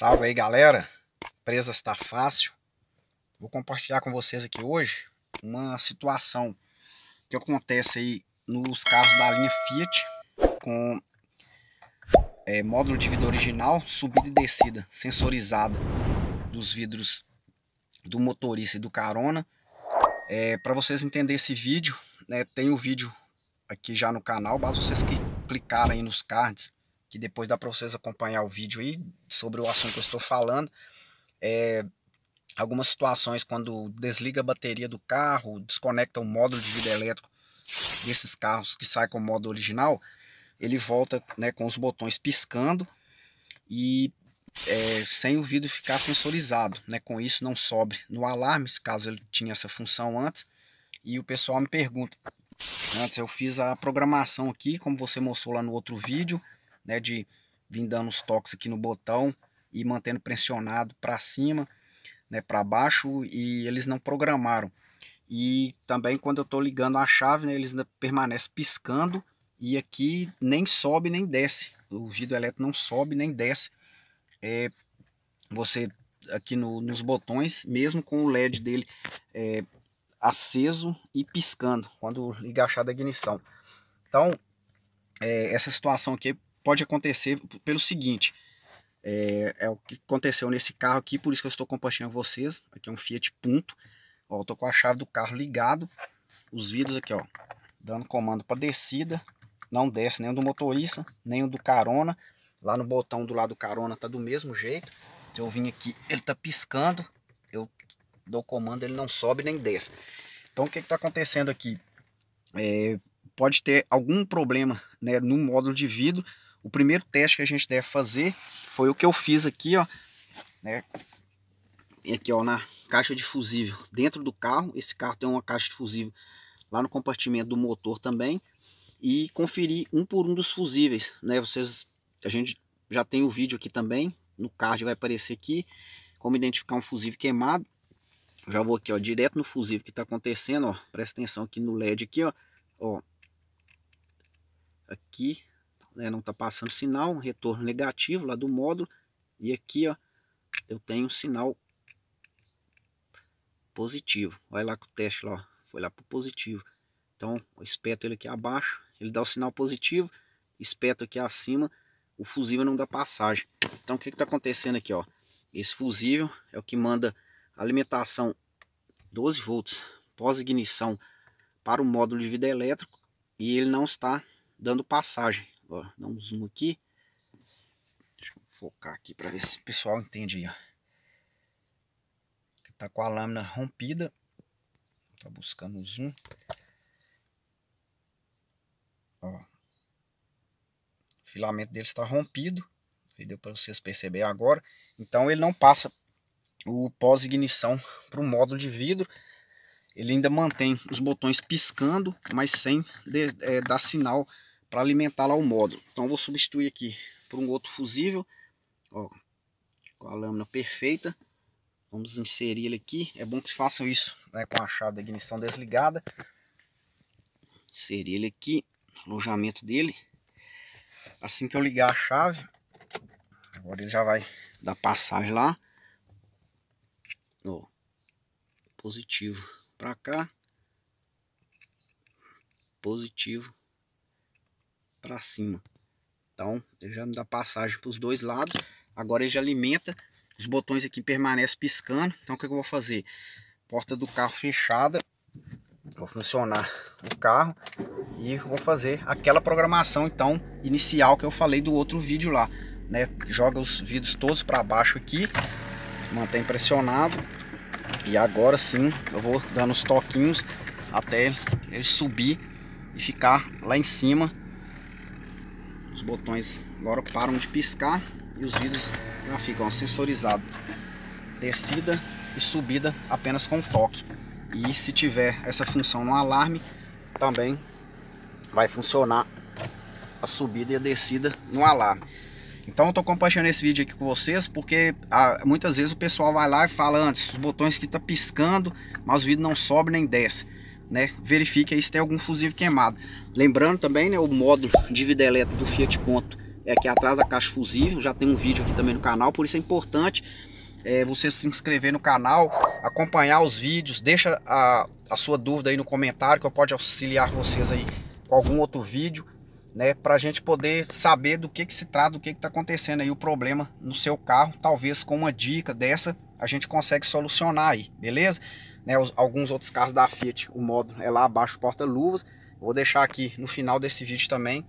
Salve aí galera, presa está fácil. Vou compartilhar com vocês aqui hoje uma situação que acontece aí nos carros da linha Fiat com é, módulo de vidro original, subida e descida sensorizada dos vidros do motorista e do carona. É, Para vocês entenderem esse vídeo, né, tem o um vídeo aqui já no canal, basta vocês clicarem aí nos cards que depois dá para vocês acompanhar o vídeo aí sobre o assunto que eu estou falando. É, algumas situações quando desliga a bateria do carro, desconecta o módulo de vida elétrico desses carros que saem com o modo original, ele volta né, com os botões piscando e é, sem o vidro ficar sensorizado. Né? Com isso não sobe no alarme, caso ele tinha essa função antes. E o pessoal me pergunta, antes eu fiz a programação aqui, como você mostrou lá no outro vídeo, né, de vir dando os toques aqui no botão e mantendo pressionado para cima, né, para baixo e eles não programaram. E também quando eu estou ligando a chave, né, eles permanecem piscando e aqui nem sobe nem desce. O vidro elétrico não sobe nem desce. É, você aqui no, nos botões, mesmo com o LED dele é, aceso e piscando quando ligar a chave da ignição. Então, é, essa situação aqui pode acontecer pelo seguinte. É, é, o que aconteceu nesse carro aqui, por isso que eu estou compartilhando com vocês. Aqui é um Fiat Punto. Ó, eu tô com a chave do carro ligado. Os vidros aqui, ó. Dando comando para descida. Não desce nem o do motorista, nem o do carona. Lá no botão do lado do carona tá do mesmo jeito. Se então eu vim aqui, ele tá piscando. Eu dou comando, ele não sobe nem desce. Então o que está acontecendo aqui? É, pode ter algum problema né, no módulo de vidro o primeiro teste que a gente deve fazer foi o que eu fiz aqui, ó, né? Aqui, ó, na caixa de fusível dentro do carro. Esse carro tem uma caixa de fusível lá no compartimento do motor também. E conferir um por um dos fusíveis, né? Vocês, a gente já tem o vídeo aqui também, no card vai aparecer aqui, como identificar um fusível queimado. Já vou aqui, ó, direto no fusível que está acontecendo, ó. Presta atenção aqui no LED aqui, ó. Ó, aqui né, não está passando sinal, um retorno negativo lá do módulo. E aqui ó, eu tenho um sinal positivo. Vai lá com o teste lá, ó, foi lá para positivo. Então, eu espeto ele aqui abaixo, ele dá o sinal positivo, espeto aqui acima, o fusível não dá passagem. Então, o que está acontecendo aqui? Ó? Esse fusível é o que manda alimentação 12 volts pós-ignição para o módulo de vida elétrico e ele não está dando passagem. Ó, dá um zoom aqui. Deixa eu focar aqui para ver se o pessoal entende aí, Tá com a lâmina rompida. Tá buscando o zoom. Ó. O filamento dele está rompido. Deu para vocês perceberem agora. Então ele não passa o pós-ignição para o módulo de vidro. Ele ainda mantém os botões piscando, mas sem de, é, dar sinal para alimentar lá o módulo. Então vou substituir aqui por um outro fusível, ó, com a lâmina perfeita. Vamos inserir ele aqui. É bom que façam isso né, com a chave da ignição desligada. Inserir ele aqui, alojamento dele. Assim que eu ligar a chave, agora ele já vai dar passagem lá. Ó, positivo para cá, positivo para cima. Então, ele já me dá passagem para os dois lados. Agora ele já alimenta, os botões aqui permanecem piscando. Então, o é que eu vou fazer? Porta do carro fechada, vou funcionar o carro e vou fazer aquela programação então inicial que eu falei do outro vídeo lá. Né? Joga os vidros todos para baixo aqui, mantém pressionado e agora sim eu vou dando os toquinhos até ele subir e ficar lá em cima os botões agora param de piscar e os vidros já ficam sensorizados. Descida e subida apenas com toque. E se tiver essa função no alarme, também vai funcionar a subida e a descida no alarme. Então eu tô compartilhando esse vídeo aqui com vocês porque ah, muitas vezes o pessoal vai lá e fala antes, os botões que tá piscando, mas o vídeo não sobe nem desce né? Verifique aí se tem algum fusível queimado. Lembrando também, né, o módulo de vida elétrica do Fiat Ponto é aqui atrás da caixa fusível, já tem um vídeo aqui também no canal, por isso é importante é, você se inscrever no canal, acompanhar os vídeos, deixa a, a sua dúvida aí no comentário que eu pode auxiliar vocês aí com algum outro vídeo, né, para a gente poder saber do que que se trata, do que que tá acontecendo aí o problema no seu carro, talvez com uma dica dessa a gente consegue solucionar aí, beleza? né, os, alguns outros carros da Fiat, o modo é lá abaixo porta-luvas. Vou deixar aqui no final desse vídeo também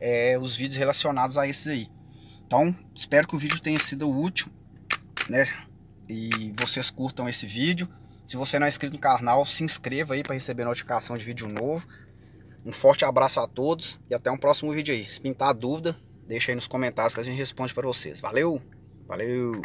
é, os vídeos relacionados a esses aí. Então, espero que o vídeo tenha sido útil, né? E vocês curtam esse vídeo. Se você não é inscrito no canal, se inscreva aí para receber notificação de vídeo novo. Um forte abraço a todos e até um próximo vídeo aí. Se pintar dúvida, deixa aí nos comentários que a gente responde para vocês. Valeu! Valeu!